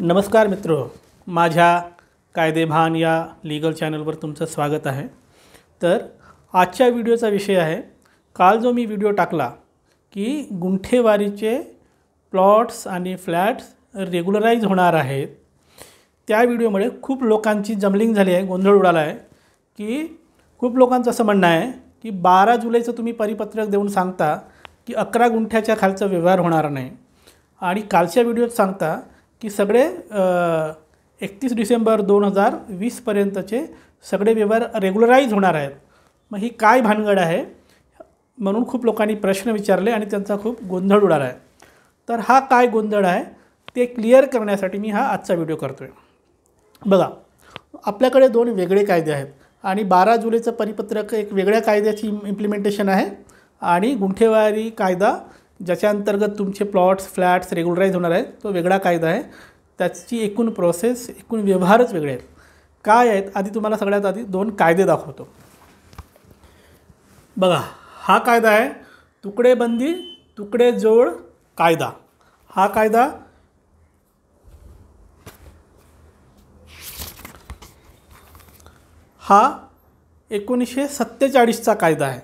नमस्कार मित्र माझ्या कायदेभान या लीगल चॅनलवर तुमचं स्वागत आहे तर आजच्या व्हिडिओचा विषय आहे काल जो मी व्हिडिओ टाकला की गुंठेवारीचे प्लॉट्स आणि फ्लॅट्स रेग्युलराईज होणार आहेत त्या व्हिडिओमुळे खूप लोकांची जमलिंग झाली आहे गोंधळ उडाला आहे की खूप लोकांचं असं म्हणणं आहे की बारा जुलैचं तुम्ही परिपत्रक देऊन सांगता की अकरा गुंठ्याच्या खालचा व्यवहार होणार नाही आणि कालच्या व्हिडिओत सांगता की सगळे एकतीस डिसेंबर दोन हजार वीसपर्यंतचे सगळे व्यवहार रेग्युलराईज होणार आहेत मग ही काय भानगड आहे म्हणून खूप लोकांनी प्रश्न विचारले आणि त्यांचा खूप गोंधळ उडाला आहे तर हा काय गोंधळ आहे ते क्लिअर करण्यासाठी मी हा आजचा व्हिडिओ करतो आहे बघा आपल्याकडे दोन वेगळे कायदे आहेत आणि बारा जुलैचं परिपत्रक एक वेगळ्या कायद्याची इम्प्लिमेंटेशन आहे आणि गुंठेवारी कायदा ज्याच्या अंतर्गत तुमचे प्लॉट्स फ्लॅट्स रेग्युलराईज होणार आहेत तो वेगळा कायदा आहे त्याची एकूण प्रोसेस एकूण व्यवहारच वेगळे आहेत काय आहेत आधी तुम्हाला सगळ्यात आधी दोन कायदे दाखवतो बघा हा कायदा आहे तुकडेबंदी जोड कायदा हा कायदा हा एकोणीसशे सत्तेचाळीसचा कायदा आहे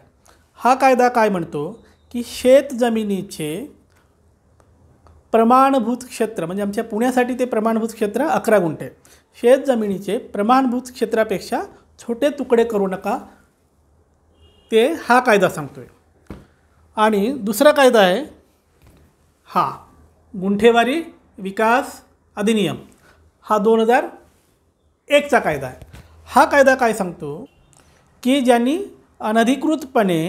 हा कायदा काय म्हणतो की शेत जमिनीचे प्रमाणभूत क्षेत्र म्हणजे आमच्या पुण्यासाठी ते प्रमाणभूत क्षेत्र अकरा गुंठे शेत प्रमाणभूत क्षेत्रापेक्षा छोटे तुकडे करू नका ते हा कायदा सांगतो आहे आणि दुसरा कायदा आहे हा गुंठेवारी विकास अधिनियम हा दोन हजार एकचा कायदा आहे हा कायदा काय सांगतो की ज्यांनी अनधिकृतपणे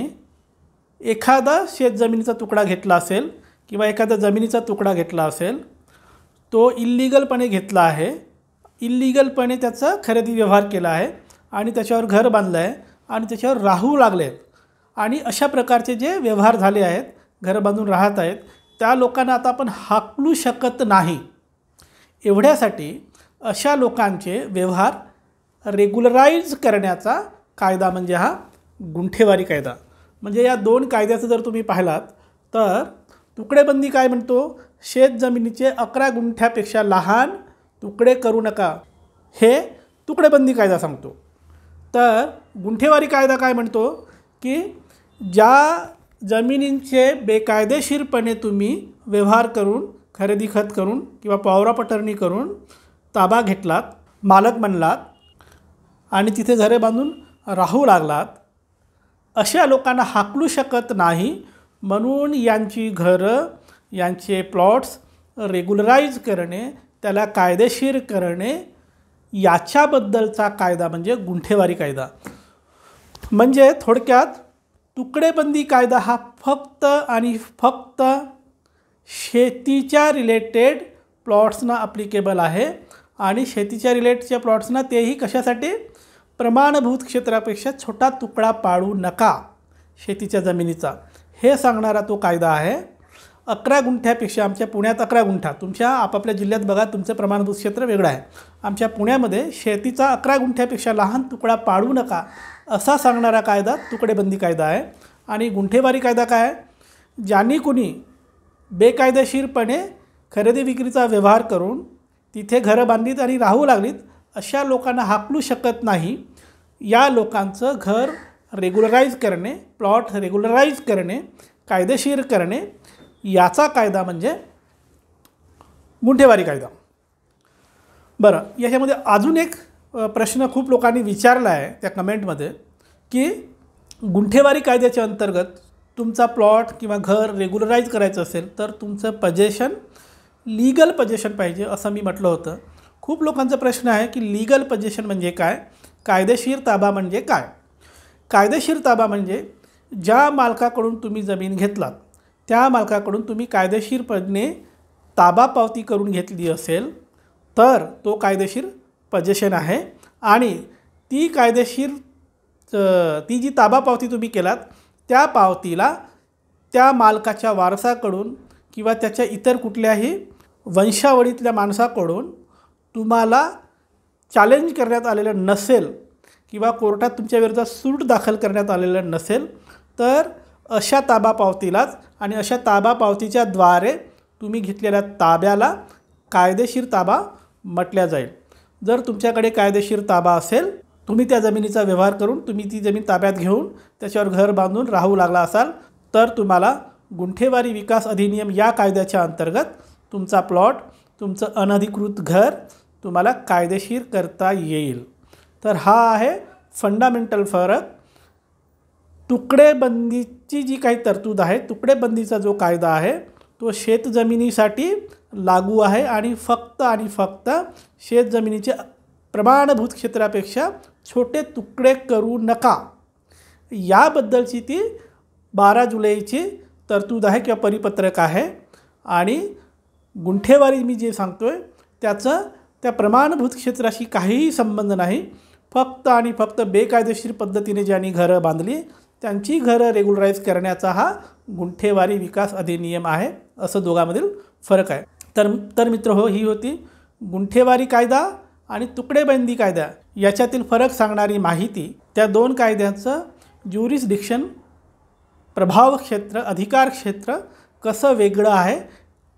एखादा शेतजमिनीचा तुकडा घेतला असेल किंवा एखादा जमिनीचा तुकडा घेतला असेल तो इल्लिगलपणे घेतला आहे इल्लिगलपणे त्याचा खरेदी व्यवहार केला आहे आणि त्याच्यावर घर बांधलं आहे आणि त्याच्यावर राहू लागले आहेत आणि अशा प्रकारचे जे व्यवहार झाले आहेत घर बांधून राहत आहेत त्या लोकांना आता आपण हाकलू शकत नाही एवढ्यासाठी अशा लोकांचे व्यवहार रेग्युलराईज करण्याचा कायदा म्हणजे हा गुंठेवारी कायदा म्हणजे या दोन कायद्याचं जर तुम्ही पाहिलात तर तुकडेबंदी काय म्हणतो शेत जमिनीचे अकरा गुंठ्यापेक्षा लहान तुकडे करू नका हे तुकडेबंदी कायदा सांगतो तर गुंठेवारी कायदा काय म्हणतो की ज्या जमिनींचे बेकायदेशीरपणे तुम्ही व्यवहार करून खरेदी खत करून किंवा पावरा पटरणी करून ताबा घेतलात मालक बनलात आणि तिथे घरे बांधून राहू लागलात अशा लोकांना हाकलू शकत नाही म्हणून यांची घरं यांचे प्लॉट्स रेग्युलराईज करणे त्याला कायदेशीर करणे याच्याबद्दलचा कायदा म्हणजे गुंठेवारी कायदा म्हणजे थोडक्यात तुकडेबंदी कायदा हा फक्त आणि फक्त शेतीच्या रिलेटेड प्लॉट्सना अप्लिकेबल आहे आणि शेतीच्या रिलेटेडच्या प्लॉट्सना तेही कशासाठी प्रमाणभूत क्षेत्रापेक्षा छोटा तुकडा पाळू नका शेतीच्या जमिनीचा हे सांगणारा तो कायदा आहे अकरा गुंठ्यापेक्षा आमच्या पुण्यात अकरा गुंठा तुमच्या आपापल्या जिल्ह्यात बघा तुमचं प्रमाणभूत क्षेत्र वेगळं आहे आमच्या पुण्यामध्ये शेतीचा अकरा गुंठ्यापेक्षा लहान तुकडा पाडू नका असा सांगणारा कायदा तुकडेबंदी कायदा आहे आणि गुंठेवारी कायदा काय आहे ज्यांनी कुणी बेकायदेशीरपणे खरेदी विक्रीचा व्यवहार करून तिथे घरं बांधलीत आणि राहू लागलीत अशा लोकांना हाकलू शकत नाही या लोकांचं घर रेग्युलराईज करणे प्लॉट रेग्युलराईज करणे कायदेशीर करणे याचा कायदा म्हणजे गुंठेवारी कायदा बरं याच्यामध्ये अजून एक प्रश्न खूप लोकांनी विचारला आहे त्या कमेंटमध्ये की गुंठेवारी कायद्याच्या अंतर्गत तुमचा प्लॉट किंवा घर रेग्युलराईज करायचं असेल तर तुमचं पजेशन लीगल पजेशन पाहिजे असं मी म्हटलं होतं खूप लोकांचा प्रश्न आहे की लीगल पजेशन म्हणजे काय कायदेशीर ताबा म्हणजे काय कायदेशीर ताबा म्हणजे ज्या मालकाकडून तुम्ही जमीन घेतलात त्या मालकाकडून तुम्ही कायदेशीरपणे ताबा पावती करून घेतली असेल तर तो कायदेशीर पजेशन आहे आणि ती कायदेशीर ती जी ताबा पावती तुम्ही केलात त्या पावतीला त्या मालकाच्या वारसाकडून किंवा त्याच्या इतर कुठल्याही वंशावळीतल्या माणसाकडून तुम्हाला चॅलेंज करण्यात आलेलं नसेल किंवा कोर्टात तुमच्या विरोधात सूट दाखल करण्यात आलेलं नसेल तर अशा ताबा पावतीलाच आणि अशा ताबा द्वारे तुम्ही घेतलेल्या ताब्याला कायदेशीर ताबा म्हटल्या जाईल जर तुमच्याकडे कायदेशीर ताबा असेल तुम्ही त्या जमिनीचा व्यवहार करून तुम्ही ती जमीन ताब्यात घेऊन त्याच्यावर घर बांधून राहू लागला असाल तर तुम्हाला गुंठेवारी विकास अधिनियम या कायद्याच्या अंतर्गत तुमचा प्लॉट तुमचं अनधिकृत घर तुम्हाला कायदेशीर करता येईल तर हा आहे फंडामेंटल फरक तुकडेबंदीची जी काही तरतूद आहे तुकडेबंदीचा जो कायदा आहे तो शेतजमिनीसाठी लागू आहे आणि फक्त आणि फक्त शेतजमिनीचे प्रमाणभूत क्षेत्रापेक्षा छोटे तुकडे करू नका याबद्दलची ती बारा जुलैची तरतूद आहे किंवा परिपत्रक आहे आणि गुंठेवारी मी जे सांगतो आहे त्याचं त्या प्रमाणभूत क्षेत्राशी काहीही संबंध नाही फक्त आणि फक्त बेकायदेशीर पद्धतीने ज्यांनी घरं बांधली त्यांची घरं रेग्युलराईज करण्याचा हा गुंठेवारी विकास अधिनियम आहे असं दोघांमधील फरक आहे तर तर मित्र हो ही होती गुंठेवारी कायदा आणि तुकडेबंदी कायदा याच्यातील फरक सांगणारी माहिती त्या दोन कायद्यांचं डिक्शन प्रभाव क्षेत्र अधिकार क्षेत्र कसं वेगळं आहे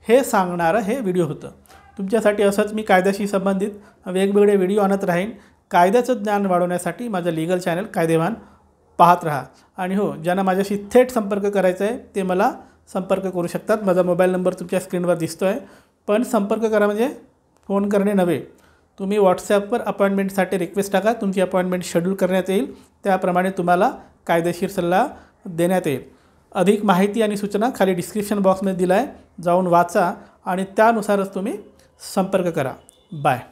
हे सांगणारं हे व्हिडिओ होतं तुमच्यासाठी असंच मी कायद्याशी संबंधित वेगवेगळे व्हिडिओ आणत राहीन कायद्याचं ज्ञान वाढवण्यासाठी माझं लीगल चॅनल कायदेवान पाहत राहा आणि हो ज्यांना माझ्याशी थेट संपर्क करायचा आहे ते मला संपर्क करू शकतात माझा मोबाईल नंबर तुमच्या स्क्रीनवर दिसतो आहे पण संपर्क करा म्हणजे फोन करणे नव्हे तुम्ही व्हॉट्सॲपवर अपॉइंटमेंटसाठी रिक्वेस्ट टाका तुमची अपॉइंटमेंट शेड्यूल करण्यात येईल त्याप्रमाणे तुम्हाला कायदेशीर सल्ला देण्यात येईल अधिक माहिती आणि सूचना खाली डिस्क्रिप्शन बॉक्समध्ये दिला आहे जाऊन वाचा आणि त्यानुसारच तुम्ही संपर्क करा बाय